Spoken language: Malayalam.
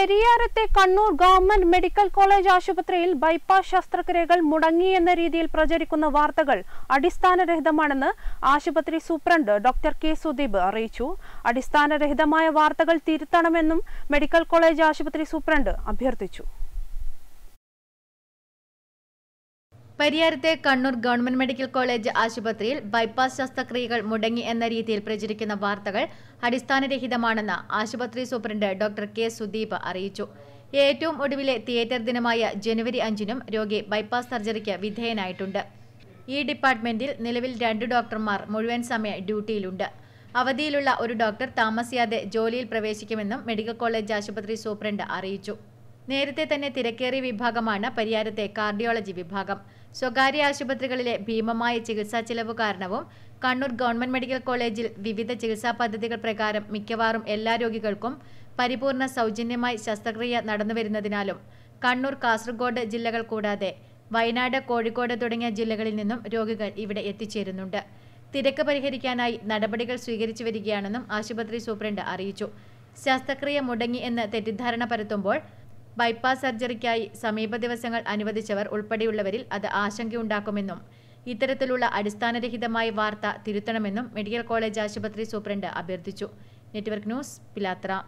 പെരിയാരത്തെ കണ്ണൂർ ഗവൺമെന്റ് മെഡിക്കൽ കോളേജ് ആശുപത്രിയിൽ ബൈപ്പാസ് ശസ്ത്രക്രിയകൾ മുടങ്ങിയെന്ന രീതിയിൽ പ്രചരിക്കുന്ന വാർത്തകൾ അടിസ്ഥാനരഹിതമാണെന്ന് ആശുപത്രി സൂപ്രണ്ട് ഡോക്ടർ കെ സുദീപ് അറിയിച്ചു അടിസ്ഥാനരഹിതമായ വാർത്തകൾ തിരുത്തണമെന്നും മെഡിക്കൽ കോളേജ് ആശുപത്രി സൂപ്രണ്ട് അഭ്യർത്ഥിച്ചു പരിയാരത്തെ കണ്ണൂർ ഗവൺമെന്റ് മെഡിക്കൽ കോളേജ് ആശുപത്രിയിൽ ബൈപ്പാസ് ശസ്ത്രക്രിയകൾ മുടങ്ങി എന്ന രീതിയിൽ പ്രചരിക്കുന്ന വാർത്തകൾ അടിസ്ഥാനരഹിതമാണെന്ന് ആശുപത്രി സൂപ്രണ്ട് ഡോക്ടർ കെ സുദീപ് അറിയിച്ചു ഏറ്റവും ഒടുവിലെ തിയേറ്റർ ദിനമായ ജനുവരി അഞ്ചിനും രോഗി ബൈപ്പാസ് സർജറിക്ക് വിധേയനായിട്ടുണ്ട് ഈ ഡിപ്പാർട്ട്മെന്റിൽ നിലവിൽ രണ്ട് ഡോക്ടർമാർ മുഴുവൻ സമയ ഡ്യൂട്ടിയിലുണ്ട് അവധിയിലുള്ള ഒരു ഡോക്ടർ താമസിയാതെ ജോലിയിൽ പ്രവേശിക്കുമെന്നും മെഡിക്കൽ കോളേജ് ആശുപത്രി സൂപ്രണ്ട് അറിയിച്ചു നേരത്തെ തന്നെ തിരക്കേറിയ വിഭാഗമാണ് പരിയാരത്തെ കാർഡിയോളജി വിഭാഗം സ്വകാര്യ ആശുപത്രികളിലെ ഭീമമായ ചികിത്സാ ചെലവ് കാരണവും കണ്ണൂർ ഗവൺമെന്റ് മെഡിക്കൽ കോളേജിൽ വിവിധ ചികിത്സാ പദ്ധതികൾ പ്രകാരം മിക്കവാറും എല്ലാ രോഗികൾക്കും പരിപൂർണ സൗജന്യമായി ശസ്ത്രക്രിയ നടന്നുവരുന്നതിനാലും കണ്ണൂർ കാസർഗോഡ് ജില്ലകൾ കൂടാതെ വയനാട് കോഴിക്കോട് തുടങ്ങിയ ജില്ലകളിൽ നിന്നും രോഗികൾ ഇവിടെ എത്തിച്ചേരുന്നുണ്ട് തിരക്ക് പരിഹരിക്കാനായി നടപടികൾ സ്വീകരിച്ചു വരികയാണെന്നും ആശുപത്രി സൂപ്രണ്ട് അറിയിച്ചു ശസ്ത്രക്രിയ മുടങ്ങി എന്ന് തെറ്റിദ്ധാരണ പരത്തുമ്പോൾ ബൈപ്പാസ് സർജറിക്കായി സമീപ ദിവസങ്ങൾ അനുവദിച്ചവർ ഉൾപ്പെടെയുള്ളവരിൽ അത് ആശങ്കയുണ്ടാക്കുമെന്നും ഇത്തരത്തിലുള്ള അടിസ്ഥാനരഹിതമായ വാർത്ത തിരുത്തണമെന്നും മെഡിക്കൽ കോളേജ് ആശുപത്രി സൂപ്രണ്ട് അഭ്യർത്ഥിച്ചു നെറ്റ്വർക്ക് ന്യൂസ് പിലാത്ര